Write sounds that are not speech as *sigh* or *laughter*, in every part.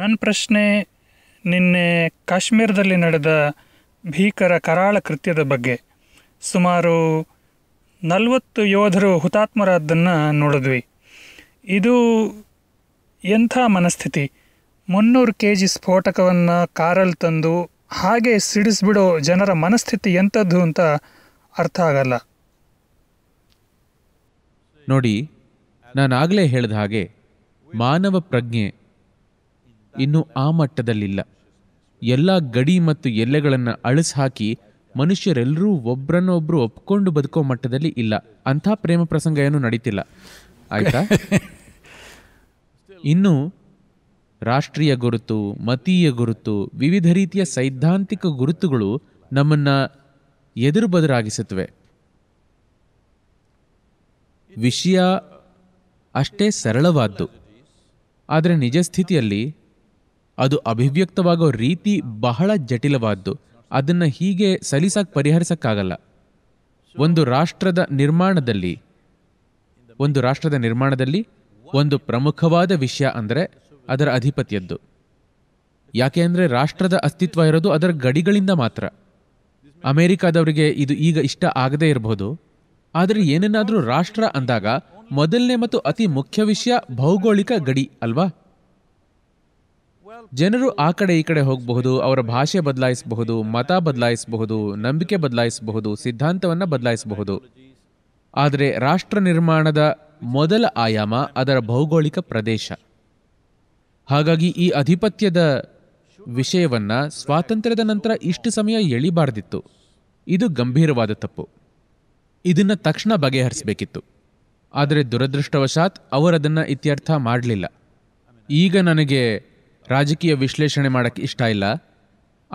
ನನ್ನ ಪ್ರಶ್ನೆ ನಿನ್ನೆ ಕಾಶ್ಮೀರದಲ್ಲಿ ನಡೆದ ಭೀಕರ ಕರಾಳ ಕೃತ್ಯದ ಬಗ್ಗೆ ಸುಮಾರು ನಲವತ್ತು ಯೋಧರು ಹುತಾತ್ಮರಾದ್ದನ್ನು ನೋಡಿದ್ವಿ ಇದು ಎಂಥ ಮನಸ್ಥಿತಿ ಮುನ್ನೂರು ಕೆ ಜಿ ಸ್ಫೋಟಕವನ್ನು ಕಾರಲ್ಲಿ ತಂದು ಹಾಗೆ ಸಿಡಿಸ್ಬಿಡೋ ಜನರ ಮನಸ್ಥಿತಿ ಎಂಥದ್ದು ಅಂತ ಅರ್ಥ ಆಗಲ್ಲ ನೋಡಿ ನಾನಾಗಲೇ ಹೇಳಿದ ಹಾಗೆ ಮಾನವ ಪ್ರಜ್ಞೆ ಇನ್ನೂ ಆ ಮಟ್ಟದಲ್ಲಿಲ್ಲ ಎಲ್ಲ ಗಡಿ ಮತ್ತು ಎಲ್ಲೆಗಳನ್ನು ಅಳಿಸ್ಹಾಕಿ ಮನುಷ್ಯರೆಲ್ಲರೂ ಒಬ್ರನ್ನೊಬ್ರು ಒಪ್ಕೊಂಡು ಬದುಕೋ ಮಟ್ಟದಲ್ಲಿ ಇಲ್ಲ ಅಂಥ ಪ್ರೇಮ ಪ್ರಸಂಗ ಏನೂ ನಡೀತಿಲ್ಲ ಆಯಿತಾ *laughs* ಇನ್ನು ರಾಷ್ಟ್ರೀಯ ಗುರುತು ಮತೀಯ ಗುರುತು ವಿವಿಧ ರೀತಿಯ ಸೈದ್ಧಾಂತಿಕ ಗುರುತುಗಳು ನಮ್ಮನ್ನು ಎದುರು ಬದುರಾಗಿಸುತ್ತವೆ ವಿಷಯ ಅಷ್ಟೇ ಸರಳವಾದ್ದು ಆದರೆ ನಿಜ ಸ್ಥಿತಿಯಲ್ಲಿ ಅದು ಅಭಿವ್ಯಕ್ತವಾಗೋ ರೀತಿ ಬಹಳ ಜಟಿಲವಾದ್ದು ಅದನ್ನು ಹೀಗೆ ಸಲೀಸಾಗಿ ಪರಿಹರಿಸೋಕ್ಕಾಗಲ್ಲ ಒಂದು ರಾಷ್ಟ್ರದ ನಿರ್ಮಾಣದಲ್ಲಿ ಒಂದು ರಾಷ್ಟ್ರದ ನಿರ್ಮಾಣದಲ್ಲಿ ಒಂದು ಪ್ರಮುಖವಾದ ವಿಷಯ ಅಂದರೆ ಅದರ ಅಧಿಪತಿಯದ್ದು ಯಾಕೆ ಅಂದರೆ ರಾಷ್ಟ್ರದ ಅಸ್ತಿತ್ವ ಇರೋದು ಅದರ ಗಡಿಗಳಿಂದ ಮಾತ್ರ ಅಮೇರಿಕಾದವರಿಗೆ ಇದು ಈಗ ಇಷ್ಟ ಆಗದೇ ಇರಬಹುದು ಆದರೆ ಏನೇನಾದರೂ ರಾಷ್ಟ್ರ ಅಂದಾಗ ಮೊದಲನೇ ಮತ್ತು ಅತಿ ಮುಖ್ಯ ವಿಷಯ ಭೌಗೋಳಿಕ ಗಡಿ ಅಲ್ವಾ ಜನರು ಆ ಕಡೆ ಈ ಕಡೆ ಹೋಗಬಹುದು ಅವರ ಭಾಷೆ ಬದಲಾಯಿಸಬಹುದು ಮತ ಬದಲಾಯಿಸಬಹುದು ನಂಬಿಕೆ ಬದಲಾಯಿಸಬಹುದು ಸಿದ್ಧಾಂತವನ್ನು ಬದಲಾಯಿಸಬಹುದು ಆದರೆ ರಾಷ್ಟ್ರ ನಿರ್ಮಾಣದ ಮೊದಲ ಆಯಾಮ ಅದರ ಭೌಗೋಳಿಕ ಪ್ರದೇಶ ಹಾಗಾಗಿ ಈ ಅಧಿಪತ್ಯದ ವಿಷಯವನ್ನು ಸ್ವಾತಂತ್ರ್ಯದ ನಂತರ ಇಷ್ಟು ಸಮಯ ಎಳಿಬಾರ್ದಿತ್ತು ಇದು ಗಂಭೀರವಾದ ತಪ್ಪು ಇದನ್ನು ತಕ್ಷಣ ಬಗೆಹರಿಸಬೇಕಿತ್ತು ಆದರೆ ದುರದೃಷ್ಟವಶಾತ್ ಅವರದನ್ನು ಇತ್ಯರ್ಥ ಮಾಡಲಿಲ್ಲ ಈಗ ನನಗೆ ರಾಜಕೀಯ ವಿಶ್ಲೇಷಣೆ ಮಾಡಕ್ಕೆ ಇಷ್ಟ ಇಲ್ಲ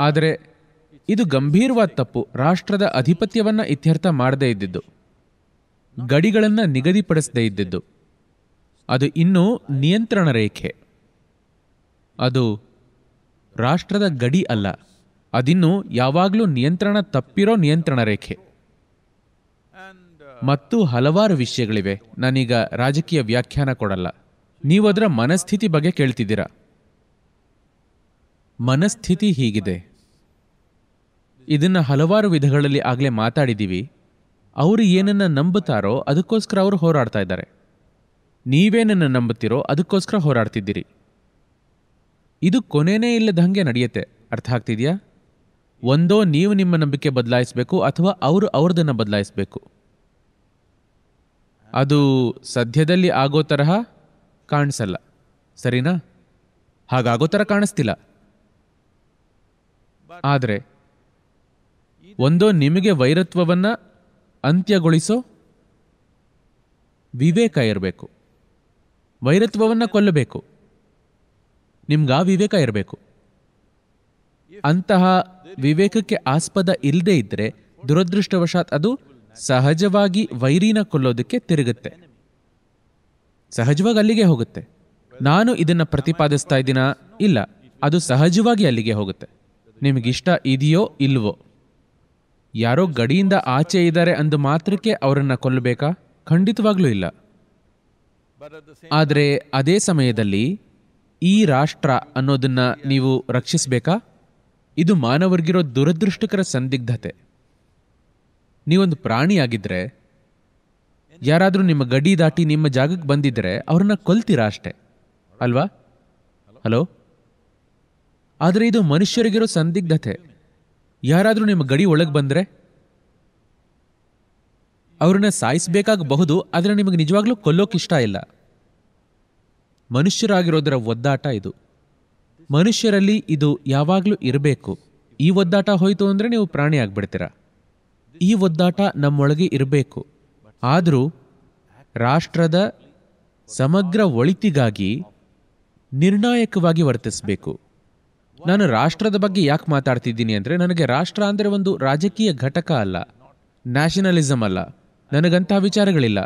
ಆದರೆ ಇದು ಗಂಭೀರವಾದ ತಪ್ಪು ರಾಷ್ಟ್ರದ ಅಧಿಪತ್ಯವನ್ನು ಇತ್ಯರ್ಥ ಮಾಡದೇ ಇದ್ದಿದ್ದು ಗಡಿಗಳನ್ನು ನಿಗದಿಪಡಿಸದೇ ಇದ್ದಿದ್ದು ಅದು ಇನ್ನೂ ನಿಯಂತ್ರಣ ರೇಖೆ ಅದು ರಾಷ್ಟ್ರದ ಗಡಿ ಅಲ್ಲ ಅದಿನ್ನೂ ಯಾವಾಗಲೂ ನಿಯಂತ್ರಣ ತಪ್ಪಿರೋ ನಿಯಂತ್ರಣ ರೇಖೆ ಮತ್ತು ಹಲವಾರು ವಿಷಯಗಳಿವೆ ನಾನೀಗ ರಾಜಕೀಯ ವ್ಯಾಖ್ಯಾನ ಕೊಡಲ್ಲ ನೀವು ಅದರ ಮನಸ್ಥಿತಿ ಬಗ್ಗೆ ಕೇಳ್ತಿದ್ದೀರಾ ಮನಸ್ಥಿತಿ ಹೀಗಿದೆ ಇದನ್ನು ಹಲವಾರು ವಿಧಗಳಲ್ಲಿ ಆಗಲೇ ಮಾತಾಡಿದ್ದೀವಿ ಅವರು ಏನನ್ನು ನಂಬುತ್ತಾರೋ ಅದಕ್ಕೋಸ್ಕರ ಅವರು ಹೋರಾಡ್ತಾ ಇದ್ದಾರೆ ನೀವೇನನ್ನು ನಂಬುತ್ತೀರೋ ಅದಕ್ಕೋಸ್ಕರ ಹೋರಾಡ್ತಿದ್ದೀರಿ ಇದು ಕೊನೆನೇ ಇಲ್ಲದ ನಡೆಯುತ್ತೆ ಅರ್ಥ ಆಗ್ತಿದೆಯಾ ಒಂದೋ ನೀವು ನಿಮ್ಮ ನಂಬಿಕೆ ಬದಲಾಯಿಸಬೇಕು ಅಥವಾ ಅವರು ಅವ್ರದನ್ನು ಬದಲಾಯಿಸಬೇಕು ಅದು ಸದ್ಯದಲ್ಲಿ ಆಗೋ ತರಹ ಕಾಣಿಸಲ್ಲ ಸರಿನಾ ಹಾಗಾಗೋ ಥರ ಕಾಣಿಸ್ತಿಲ್ಲ ಆದರೆ ಒಂದೋ ನಿಮಗೆ ವೈರತ್ವವನ್ನು ಅಂತ್ಯಗೊಳಿಸೋ ವಿವೇಕ ಇರಬೇಕು ವೈರತ್ವವನ್ನು ಕೊಲ್ಲಬೇಕು ನಿಮ್ಗೆ ಆ ವಿವೇಕ ಇರಬೇಕು ಅಂತಹ ವಿವೇಕಕ್ಕೆ ಆಸ್ಪದ ಇಲ್ಲದೆ ಇದ್ದರೆ ದುರದೃಷ್ಟವಶಾತ್ ಅದು ಸಹಜವಾಗಿ ವೈರಿನ ಕೊಲ್ಲೋದಕ್ಕೆ ತಿರುಗುತ್ತೆ ಸಹಜವಾಗಿ ಅಲ್ಲಿಗೆ ಹೋಗುತ್ತೆ ನಾನು ಇದನ್ನು ಪ್ರತಿಪಾದಿಸ್ತಾ ಇದ್ದೀನ ಇಲ್ಲ ಅದು ಸಹಜವಾಗಿ ಅಲ್ಲಿಗೆ ಹೋಗುತ್ತೆ ನಿಮಗಿಷ್ಟ ಇದೆಯೋ ಇಲ್ವೋ ಯಾರೋ ಗಡಿಯಿಂದ ಆಚೆ ಇದ್ದಾರೆ ಅಂದು ಮಾತ್ರಕ್ಕೆ ಅವರನ್ನು ಕೊಲ್ಲಬೇಕಾ ಖಂಡಿತವಾಗ್ಲೂ ಇಲ್ಲ ಆದರೆ ಅದೇ ಸಮಯದಲ್ಲಿ ಈ ರಾಷ್ಟ್ರ ಅನ್ನೋದನ್ನು ನೀವು ರಕ್ಷಿಸಬೇಕಾ ಇದು ಮಾನವರಿಗಿರೋ ದುರದೃಷ್ಟಕರ ಸಂದಿಗ್ಧತೆ ನೀವೊಂದು ಪ್ರಾಣಿಯಾಗಿದ್ದರೆ ಯಾರಾದರೂ ನಿಮ್ಮ ಗಡಿ ದಾಟಿ ನಿಮ್ಮ ಜಾಗಕ್ಕೆ ಬಂದಿದ್ದರೆ ಅವ್ರನ್ನ ಕೊಲ್ತೀರಾ ಅಷ್ಟೇ ಅಲ್ವಾ ಹಲೋ ಆದರೆ ಇದು ಮನುಷ್ಯರಿಗಿರೋ ಸಂದಿಗ್ಧತೆ ಯಾರಾದರೂ ನಿಮ್ಮ ಗಡಿ ಒಳಗೆ ಬಂದರೆ ಅವ್ರನ್ನ ಸಾಯಿಸಬೇಕಾಗಬಹುದು ಆದರೆ ನಿಮಗೆ ನಿಜವಾಗ್ಲೂ ಕೊಲ್ಲೋಕೆ ಇಷ್ಟ ಇಲ್ಲ ಮನುಷ್ಯರಾಗಿರೋದರ ಒದ್ದಾಟ ಇದು ಮನುಷ್ಯರಲ್ಲಿ ಇದು ಯಾವಾಗಲೂ ಇರಬೇಕು ಈ ಒದ್ದಾಟ ಹೋಯಿತು ಅಂದರೆ ನೀವು ಪ್ರಾಣಿ ಆಗ್ಬಿಡ್ತೀರ ಈ ಒದ್ದಾಟ ನಮ್ಮೊಳಗೆ ಇರಬೇಕು ಆದರೂ ರಾಷ್ಟ್ರದ ಸಮಗ್ರ ಒಳಿತಿಗಾಗಿ ನಿರ್ಣಾಯಕವಾಗಿ ವರ್ತಿಸಬೇಕು ನಾನು ರಾಷ್ಟ್ರದ ಬಗ್ಗೆ ಯಾಕೆ ಮಾತಾಡ್ತಿದ್ದೀನಿ ಅಂದರೆ ನನಗೆ ರಾಷ್ಟ್ರ ಅಂದರೆ ಒಂದು ರಾಜಕೀಯ ಘಟಕ ಅಲ್ಲ ನ್ಯಾಷನಲಿಸಮ್ ಅಲ್ಲ ನನಗಂತಹ ವಿಚಾರಗಳಿಲ್ಲ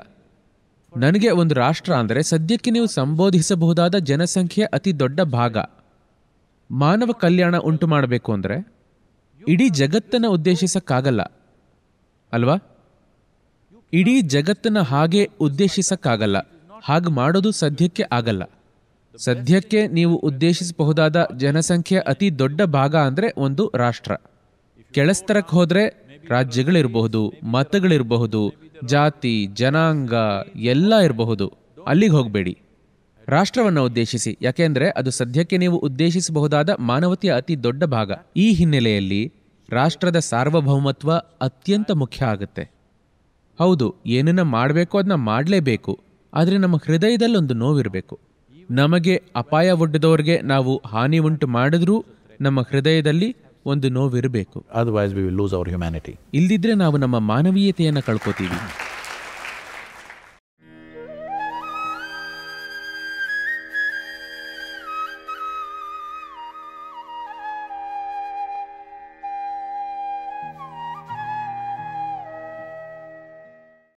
ನನಗೆ ಒಂದು ರಾಷ್ಟ್ರ ಅಂದರೆ ಸದ್ಯಕ್ಕೆ ನೀವು ಸಂಬೋಧಿಸಬಹುದಾದ ಜನಸಂಖ್ಯೆಯ ಅತಿ ದೊಡ್ಡ ಭಾಗ ಮಾನವ ಕಲ್ಯಾಣ ಉಂಟು ಮಾಡಬೇಕು ಅಂದರೆ ಇಡೀ ಜಗತ್ತನ್ನು ಉದ್ದೇಶಿಸಕ್ಕಾಗಲ್ಲ ಅಲ್ವಾ ಇಡೀ ಜಗತ್ತನ್ನು ಹಾಗೆ ಉದ್ದೇಶಿಸಕ್ಕಾಗಲ್ಲ ಹಾಗೆ ಮಾಡೋದು ಸದ್ಯಕ್ಕೆ ಆಗಲ್ಲ ಸದ್ಯಕ್ಕೆ ನೀವು ಉದ್ದೇಶಿಸಬಹುದಾದ ಜನಸಂಖ್ಯೆ ಅತಿ ದೊಡ್ಡ ಭಾಗ ಅಂದರೆ ಒಂದು ರಾಷ್ಟ್ರ ಕೆಳಸ್ತರಕ್ಕೆ ಹೋದರೆ ರಾಜ್ಯಗಳಿರಬಹುದು ಮತಗಳಿರಬಹುದು ಜಾತಿ ಜನಾಂಗ ಎಲ್ಲ ಇರಬಹುದು ಅಲ್ಲಿಗೆ ಹೋಗಬೇಡಿ ರಾಷ್ಟ್ರವನ್ನು ಉದ್ದೇಶಿಸಿ ಯಾಕೆಂದರೆ ಅದು ಸದ್ಯಕ್ಕೆ ನೀವು ಉದ್ದೇಶಿಸಬಹುದಾದ ಮಾನವತೆಯ ಅತಿ ದೊಡ್ಡ ಭಾಗ ಈ ಹಿನ್ನೆಲೆಯಲ್ಲಿ ರಾಷ್ಟ್ರದ ಸಾರ್ವಭೌಮತ್ವ ಅತ್ಯಂತ ಮುಖ್ಯ ಆಗುತ್ತೆ ಹೌದು ಏನನ್ನ ಮಾಡಬೇಕು ಅದನ್ನ ಮಾಡಲೇಬೇಕು ಆದರೆ ನಮ್ಮ ಹೃದಯದಲ್ಲೊಂದು ನೋವಿರಬೇಕು ನಮಗೆ ಅಪಾಯ ಒಡ್ಡದವ್ರಿಗೆ ನಾವು ಹಾನಿ ಉಂಟು ಮಾಡಿದ್ರೂ ನಮ್ಮ ಹೃದಯದಲ್ಲಿ ಒಂದು ನೋವಿರಬೇಕು ಇಲ್ದಿದ್ರೆ ನಾವು ನಮ್ಮ ಮಾನವೀಯತೆಯನ್ನು ಕಳ್ಕೋತೀವಿ